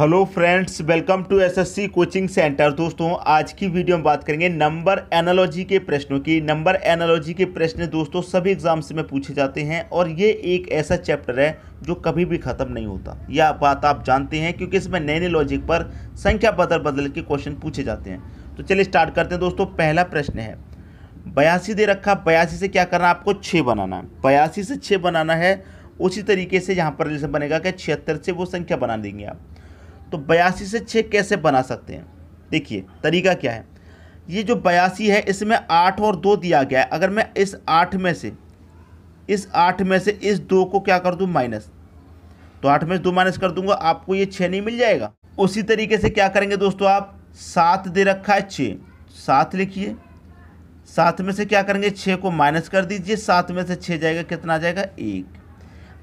hello friends welcome to SSC coaching centre दोस्तों आज की वीडियो में बात करेंगे नंबर एनालॉजी के प्रश्नों की नंबर एनालॉजी के प्रश्न दोस्तों सभी एग्जाम्स में पूछे जाते हैं और ये एक ऐसा चैप्टर है जो कभी भी ख़त्म नहीं होता यह बात आप जानते हैं क्योंकि इसमें नए नए लॉजिक पर संख्या बदल बदल के क्वेश्चन पूछे जाते हैं तो चलिए स्टार्ट करते हैं दोस्तों पहला प्रश्न है बयासी दे रखा बयासी से क्या करना आपको छः बनाना है बयासी से छः बनाना है उसी तरीके से यहाँ पर जैसे बनेगा कि छिहत्तर से वो संख्या बना देंगे आप तो बयासी से छः कैसे बना सकते हैं देखिए तरीका क्या है ये जो बयासी है इसमें आठ और दो दिया गया है अगर मैं इस आठ में से इस आठ में से इस दो को क्या कर दूँ माइनस तो आठ में से दो माइनस कर दूंगा आपको ये छः नहीं मिल जाएगा उसी तरीके से क्या करेंगे दोस्तों आप सात दे रखा है छः सात लिखिए सात में से क्या करेंगे छः को माइनस कर दीजिए सात में से छः जाएगा कितना आ जाएगा एक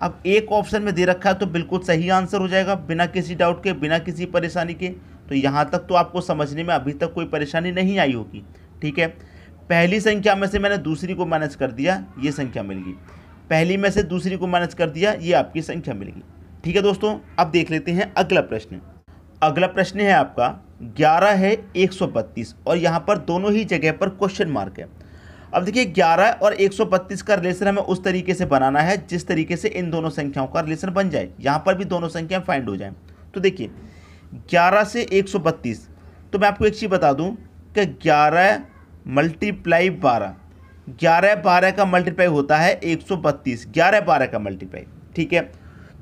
अब एक ऑप्शन में दे रखा है तो बिल्कुल सही आंसर हो जाएगा बिना किसी डाउट के बिना किसी परेशानी के तो यहाँ तक तो आपको समझने में अभी तक कोई परेशानी नहीं आई होगी ठीक है पहली संख्या में से मैंने दूसरी को मैनेज कर दिया ये संख्या मिल गई पहली में से दूसरी को मैनेज कर दिया ये आपकी संख्या मिल गई ठीक है दोस्तों अब देख लेते हैं अगला प्रश्न अगला प्रश्न है आपका ग्यारह है एक सौ बत्तीस और यहाँ पर दोनों ही जगह पर क्वेश्चन मार्क है अब देखिए 11 और 132 का रिलेशन हमें उस तरीके से बनाना है जिस तरीके से इन दोनों संख्याओं का रिलेशन बन जाए यहाँ पर भी दोनों संख्याएं फाइंड हो जाए तो देखिए 11 से 132 तो मैं आपको एक चीज़ बता दूँ कि 11 मल्टीप्लाई बारह ग्यारह बारह का मल्टीप्लाई होता है एक सौ बत्तीस ग्यारह बारह का मल्टीप्लाई ठीक है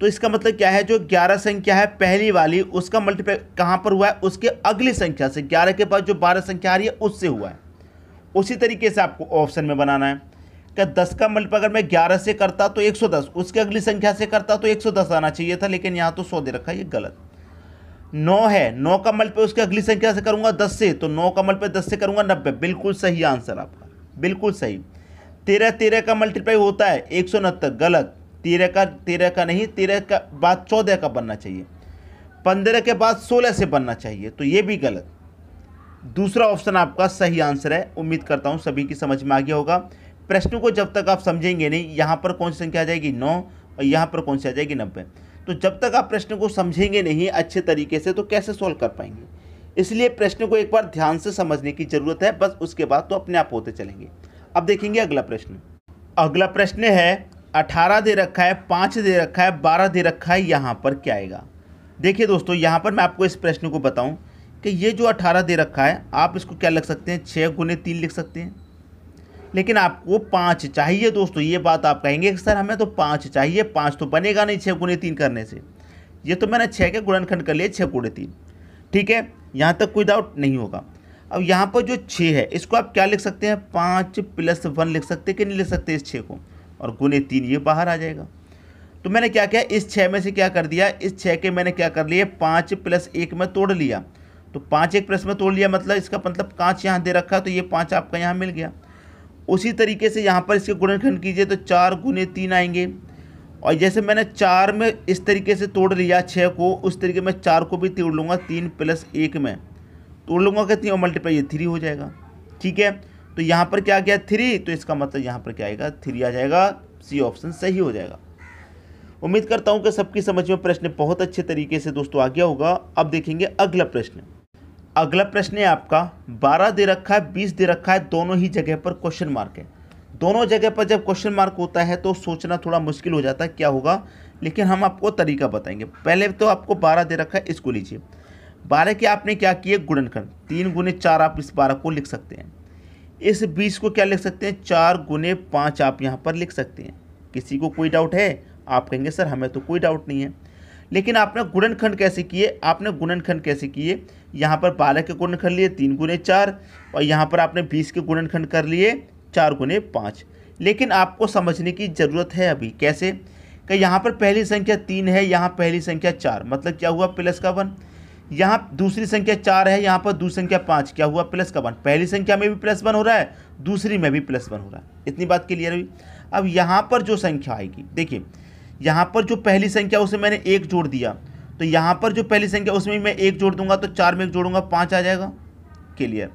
तो इसका मतलब क्या है जो ग्यारह संख्या है पहली वाली उसका मल्टीप्लाई कहाँ पर हुआ है उसके अगली संख्या से ग्यारह के बाद जो बारह संख्या आ रही है उससे हुआ है उसी तरीके से आपको ऑप्शन में बनाना है क्या दस का मल्टीपल अगर मैं ग्यारह से करता तो एक सौ दस उसके अगली संख्या से करता तो एक सौ दस आना चाहिए था लेकिन यहाँ तो सौ दे रखा ये गलत नौ है नौ का मल्टीपल उसकी अगली संख्या से करूँगा दस से तो नौ का मल्टीपल दस से करूँगा नब्बे बिल्कुल सही आंसर आपका बिल्कुल सही तेरह तेरह का मल्टीप्लाई होता है एक सौ उनहत्तर गलत तेरह का तेरह का नहीं तेरह का बाद चौदह का बनना चाहिए पंद्रह के बाद सोलह से बनना चाहिए तो ये भी गलत दूसरा ऑप्शन आपका सही आंसर है उम्मीद करता हूँ सभी की समझ में आ गया होगा प्रश्नों को जब तक आप समझेंगे नहीं यहाँ पर कौन सी संख्या आ जाएगी नौ और यहाँ पर कौन सी आ जाएगी नब्बे तो जब तक आप प्रश्न को समझेंगे नहीं अच्छे तरीके से तो कैसे सॉल्व कर पाएंगे इसलिए प्रश्न को एक बार ध्यान से समझने की ज़रूरत है बस उसके बाद तो अपने आप होते चलेंगे अब देखेंगे अगला प्रश्न अगला प्रश्न है अठारह दे रखा है पाँच दे रखा है बारह दे रखा है यहाँ पर क्या आएगा देखिए दोस्तों यहाँ पर मैं आपको इस प्रश्न को बताऊँ कि ये जो अठारह दे रखा है आप इसको क्या लिख सकते हैं छः गुने तीन लिख सकते हैं लेकिन आपको पाँच चाहिए दोस्तों ये बात आप कहेंगे कि सर हमें तो पाँच चाहिए पाँच तो बनेगा नहीं छः गुने तीन करने से ये तो मैंने छः के गुणनखंड कर लिए छः गुणे तीन ठीक है यहाँ तक कोई डाउट नहीं होगा अब यहाँ पर जो छः है इसको आप क्या लिख सकते हैं पाँच प्लस वन लिख सकते कि नहीं लिख सकते इस छः को और गुने तीन ये बाहर आ जाएगा तो मैंने क्या किया इस छः में से क्या कर दिया इस छः के मैंने क्या कर लिए पाँच प्लस एक में तोड़ लिया तो पाँच एक प्रश्न में तोड़ लिया मतलब इसका मतलब कांच यहाँ दे रखा तो ये पाँच आपका यहाँ मिल गया उसी तरीके से यहाँ पर इसके गुणनखंड कीजिए तो चार गुने तीन आएंगे और जैसे मैंने चार में इस तरीके से तोड़ लिया छः को उस तरीके में चार को भी तोड़ लूँगा तीन प्लस एक में तोड़ लूँगा कितनी और मल्टीप्लाई ये थ्री हो जाएगा ठीक है तो यहाँ पर क्या गया थ्री तो इसका मतलब यहाँ पर क्या आएगा थ्री आ जाएगा सी ऑप्शन सही हो जाएगा उम्मीद करता हूँ कि सबकी समझ में प्रश्न बहुत अच्छे तरीके से दोस्तों आ गया होगा अब देखेंगे अगला प्रश्न अगला प्रश्न है आपका बारह दे रखा है बीस दे रखा है दोनों ही जगह पर क्वेश्चन मार्क है दोनों जगह पर जब क्वेश्चन मार्क होता है तो सोचना थोड़ा मुश्किल हो जाता है क्या होगा लेकिन हम आपको तरीका बताएंगे पहले तो आपको बारह दे रखा है इसको लीजिए बारह के आपने क्या किए गुणनखंड तीन गुने चार आप इस बारह को लिख सकते हैं इस बीस को क्या लिख सकते हैं चार गुने पाँच आप यहाँ पर लिख सकते हैं किसी को कोई डाउट है आप कहेंगे सर हमें तो कोई डाउट नहीं है लेकिन आपने गुणनखंड कैसे किए आपने गुणनखंड कैसे किए यहाँ पर बारह के गुणन कर लिए तीन गुने चार और यहाँ पर आपने बीस के गुणनखंड कर लिए चार गुने पाँच लेकिन आपको समझने की ज़रूरत है अभी कैसे कि यहाँ पर पहली संख्या तीन है यहाँ पहली संख्या चार मतलब क्या हुआ प्लस का वन यहाँ दूसरी संख्या चार है यहाँ पर दूसरी संख्या पाँच क्या हुआ प्लस का वन पहली संख्या में भी प्लस वन हो रहा है दूसरी में भी प्लस वन हो रहा है इतनी बात क्लियर हुई अब यहाँ पर जो संख्या आएगी देखिए यहाँ पर जो पहली संख्या उसे मैंने एक जोड़ दिया तो यहाँ पर जो पहली संख्या उसमें मैं एक जोड़ दूंगा तो चार में एक जोड़ूंगा पाँच आ जाएगा क्लियर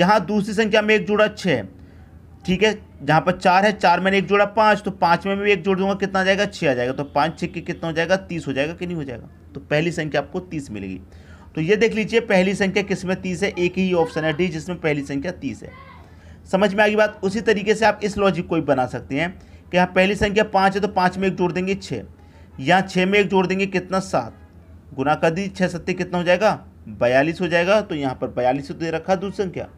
यहाँ दूसरी संख्या में एक जोड़ा छः ठीक है जहाँ पर चार है चार में एक जोड़ा पाँच तो पाँच में भी एक जोड़ दूंगा कितना आ जाएगा छः आ जाएगा तो पाँच छः के कितना हो जाएगा तीस हो जाएगा कि नहीं हो जाएगा तो पहली संख्या आपको तीस मिलेगी तो ये देख लीजिए पहली संख्या किस में तीस है एक ही ऑप्शन है डी जिसमें पहली संख्या तीस है समझ में आ गई बात उसी तरीके से आप इस लॉजिक को भी बना सकते हैं कि यहाँ पहली संख्या पाँच है तो पाँच में एक जोड़ देंगे छः यहाँ छः में एक जोड़ देंगे कितना सात गुना कर दी छः सत्ते कितना हो जाएगा बयालीस हो जाएगा तो यहाँ पर बयालीस तो दे रखा दूसरी संख्या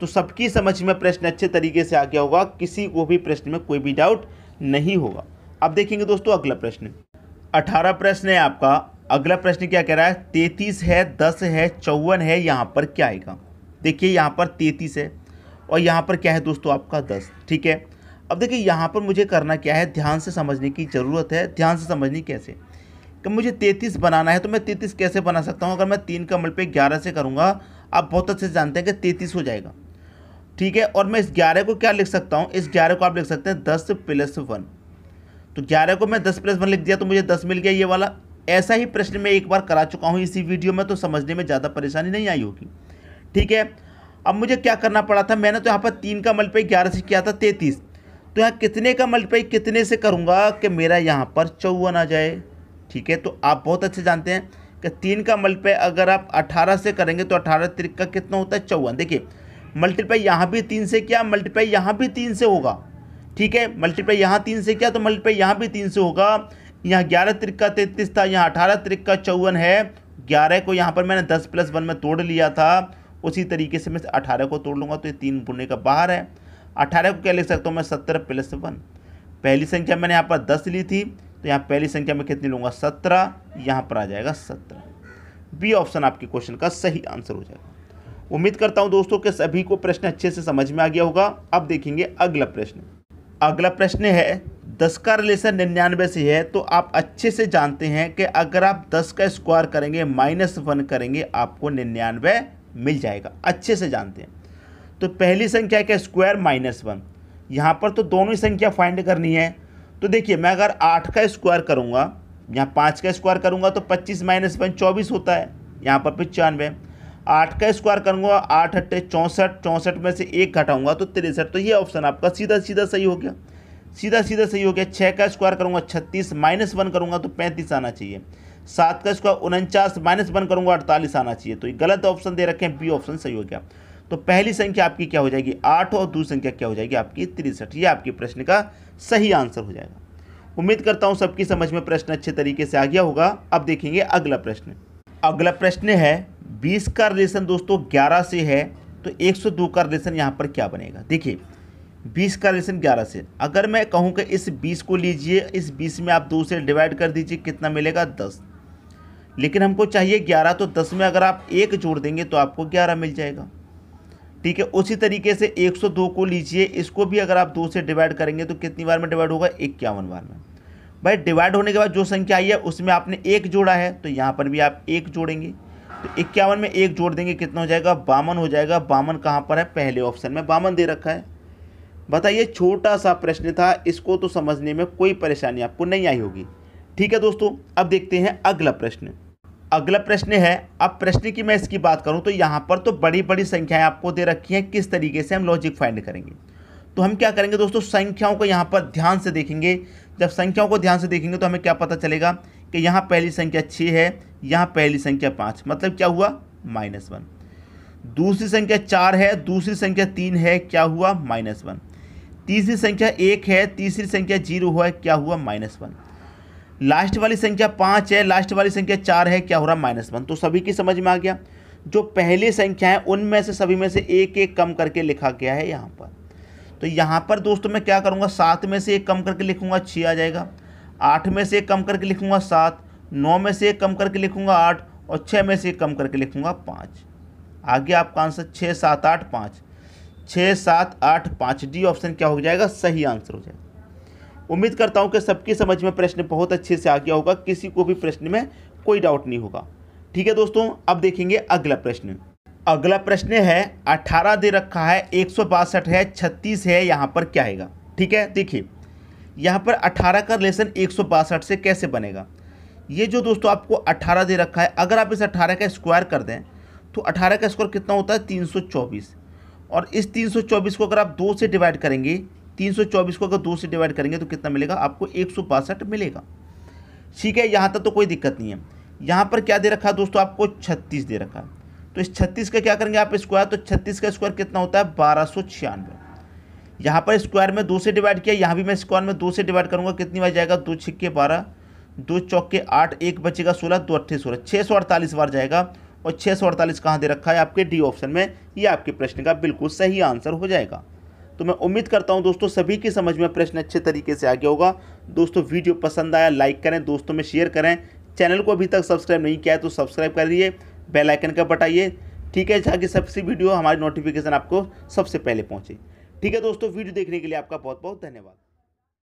तो सबकी समझ में प्रश्न अच्छे तरीके से आ गया होगा किसी को भी प्रश्न में कोई भी डाउट नहीं होगा अब देखेंगे दोस्तों अगला प्रश्न अठारह प्रश्न है आपका अगला प्रश्न क्या कह रहा है तैतीस है दस है चौवन है यहाँ पर क्या आएगा देखिए यहाँ पर तैतीस है और यहाँ पर क्या है दोस्तों आपका दस ठीक है अब देखिए यहाँ पर मुझे करना क्या है ध्यान से समझने की ज़रूरत है ध्यान से समझनी कैसे कि मुझे तैंतीस बनाना है तो मैं तैंतीस कैसे बना सकता हूँ अगर मैं तीन का मल्टीप्लाई ग्यारह से करूँगा आप बहुत अच्छे से जानते हैं कि तैंतीस हो जाएगा ठीक है और मैं इस ग्यारह को क्या लिख सकता हूँ इस ग्यारह को आप लिख सकते हैं दस प्लस वन तो ग्यारह को मैं दस प्लस वन लिख दिया तो मुझे दस मिल गया ये वाला ऐसा ही प्रश्न मैं एक बार करा चुका हूँ इसी वीडियो में तो समझने में ज़्यादा परेशानी नहीं आई होगी ठीक है अब मुझे क्या करना पड़ा था मैंने तो यहाँ पर तीन का मल्टीपाई ग्यारह से किया था तैंतीस तो यहाँ कितने का मल्टीपाई कितने से करूँगा कि मेरा यहाँ पर चौवन आ जाए ठीक है तो आप बहुत अच्छे जानते हैं कि तीन का मल्टीपाई अगर आप अठारह से करेंगे तो अठारह त्रिक का कितना होता है चौवन देखिए मल्टीपाई यहाँ भी तीन से किया मल्टीपाई यहाँ भी तीन से होगा ठीक है मल्टीपाई यहाँ तीन से किया तो मल्टीपाई यहाँ भी तीन से होगा यहाँ ग्यारह त्रिक का तैंतीस था यहाँ अठारह त्रिक का चौवन है ग्यारह को यहाँ पर मैंने दस प्लस वन में तोड़ लिया था उसी तरीके से मैं अठारह को तोड़ लूँगा तो ये तीन बुने का बाहर है अठारह को क्या लिख सकता हूँ मैं सत्तर प्लस वन पहली संख्या मैंने यहाँ पर दस ली थी तो यहाँ पहली संख्या में कितनी लूँगा सत्रह यहाँ पर आ जाएगा सत्रह बी ऑप्शन आपके क्वेश्चन का सही आंसर हो जाएगा उम्मीद करता हूँ दोस्तों कि सभी को प्रश्न अच्छे से समझ में आ गया होगा अब देखेंगे अगला प्रश्न अगला प्रश्न है दस का रिलेशन निन्यानवे से है तो आप अच्छे से जानते हैं कि अगर आप दस का स्क्वायर करेंगे माइनस वन करेंगे आपको निन्यानवे मिल जाएगा अच्छे से जानते हैं तो पहली संख्या का स्क्वायर माइनस वन यहाँ पर तो दोनों ही संख्या फाइंड करनी है तो देखिए मैं अगर आठ का स्क्वायर करूँगा यहाँ पाँच का स्क्वायर करूँगा तो पच्चीस माइनस वन चौबीस होता है यहाँ पर पचानवे आठ का स्क्वायर करूँगा आठ अट्ठे चौंसठ चौंसठ में से एक घटाऊँगा तो तिरसठ तो ये ऑप्शन आपका सीधा सीधा सही हो गया सीधा सीधा सही हो गया छः का स्क्वायर करूँगा छत्तीस माइनस वन करूँगा तो पैंतीस आना चाहिए सात का स्क्वायर उनचास माइनस वन करूँगा अड़तालीस आना चाहिए तो ये गलत ऑप्शन दे रखें बी ऑप्शन सही हो गया तो पहली संख्या आपकी क्या हो जाएगी आठ और दूसरी संख्या क्या हो जाएगी आपकी तिरसठ ये आपके प्रश्न का सही आंसर हो जाएगा उम्मीद करता हूँ सबकी समझ में प्रश्न अच्छे तरीके से आ गया होगा अब देखेंगे अगला प्रश्न अगला प्रश्न है बीस का रिलेशन दोस्तों ग्यारह से है तो एक सौ दो का रिलेशन यहाँ पर क्या बनेगा देखिए बीस का रिलेशन ग्यारह से अगर मैं कहूँ कि इस बीस को लीजिए इस बीस में आप दो से डिवाइड कर दीजिए कितना मिलेगा दस लेकिन हमको चाहिए ग्यारह तो दस में अगर आप एक जोड़ देंगे तो आपको ग्यारह मिल जाएगा ठीक है उसी तरीके से 102 को लीजिए इसको भी अगर आप दो से डिवाइड करेंगे तो कितनी बार में डिवाइड होगा इक्यावन बार में भाई डिवाइड होने के बाद जो संख्या आई है उसमें आपने एक जोड़ा है तो यहाँ पर भी आप एक जोड़ेंगे तो इक्यावन में एक जोड़ देंगे कितना हो जाएगा बावन हो जाएगा बावन कहाँ पर है पहले ऑप्शन में बावन दे रखा है बताइए छोटा सा प्रश्न था इसको तो समझने में कोई परेशानी आपको नहीं आई होगी ठीक है दोस्तों अब देखते हैं अगला प्रश्न अगला प्रश्न है अब प्रश्न की मैं इसकी बात करूं तो यहाँ पर तो बड़ी बड़ी संख्याएं आपको दे रखी हैं किस तरीके से हम लॉजिक फाइंड करेंगे तो हम क्या करेंगे दोस्तों संख्याओं को यहाँ पर ध्यान से देखेंगे जब संख्याओं को ध्यान से देखेंगे तो हमें क्या पता चलेगा कि यहाँ पहली संख्या छः है यहाँ पहली संख्या पाँच मतलब क्या हुआ माइनस वन दूसरी संख्या चार है दूसरी संख्या तीन है क्या हुआ माइनस वन तीसरी संख्या एक है तीसरी संख्या जीरो है क्या हुआ माइनस वन लास्ट वाली संख्या पाँच है लास्ट वाली संख्या चार है क्या हो रहा माइनस वन तो सभी की समझ में आ गया जो पहली संख्या है उनमें से सभी में से एक एक कम करके लिखा गया है यहाँ पर तो यहाँ पर दोस्तों मैं क्या करूँगा सात में से एक कम करके लिखूँगा छः आ जाएगा आठ में से एक कम करके लिखूँगा सात नौ में से एक कम करके लिखूँगा आठ और छः में से एक कम करके लिखूँगा पाँच आगे आपका आंसर छः सात आठ पाँच छः सात आठ पाँच डी ऑप्शन क्या हो जाएगा सही आंसर हो जाएगा उम्मीद करता हूँ कि सबकी समझ में प्रश्न बहुत अच्छे से आ गया होगा किसी को भी प्रश्न में कोई डाउट नहीं होगा ठीक है दोस्तों अब देखेंगे अगला प्रश्न अगला प्रश्न है अठारह दे रखा है एक सौ बासठ है छत्तीस है यहाँ पर क्या आएगा ठीक है देखिए यहाँ पर अठारह का रिलेशन एक सौ बासठ से कैसे बनेगा ये जो दोस्तों आपको अठारह दे रखा है अगर आप इस 18 का स्क्वायर कर दें तो अठारह का स्क्वायर कितना होता है तीन सौ चौबीस और इस तीन सौ चौबीस को अगर आप दो से डिवाइड करेंगे 324 को अगर दो से डिवाइड करेंगे तो कितना मिलेगा आपको एक मिलेगा ठीक है यहाँ तक तो कोई दिक्कत नहीं है यहाँ पर क्या दे रखा है दोस्तों आपको छत्तीस दे रखा है तो इस छत्तीस का क्या करेंगे आप स्क्वायर तो छत्तीस का स्क्वायर कितना होता है बारह सौ छियानवे यहाँ पर स्क्वायर में दो से डिवाइड किया यहाँ भी मैं स्क्वायर में दो से डिवाइड करूँगा कितनी बार जाएगा दो छिक्के बारह दो चौके आठ एक बचेगा सोलह दो अट्ठे सोलह छः सौ अड़तालीस बार जाएगा और छः सौ अड़तालीस कहाँ दे रखा है आपके डी ऑप्शन में ये आपके प्रश्न का बिल्कुल सही आंसर हो जाएगा तो मैं उम्मीद करता हूँ दोस्तों सभी की समझ में प्रश्न अच्छे तरीके से आ गया होगा दोस्तों वीडियो पसंद आया लाइक करें दोस्तों में शेयर करें चैनल को अभी तक सब्सक्राइब नहीं किया है तो सब्सक्राइब करिए बेल बेलाइकन का बटाइए ठीक है जहाँ की सबसे वीडियो हमारी नोटिफिकेशन आपको सबसे पहले पहुँचे ठीक है दोस्तों वीडियो देखने के लिए आपका बहुत बहुत धन्यवाद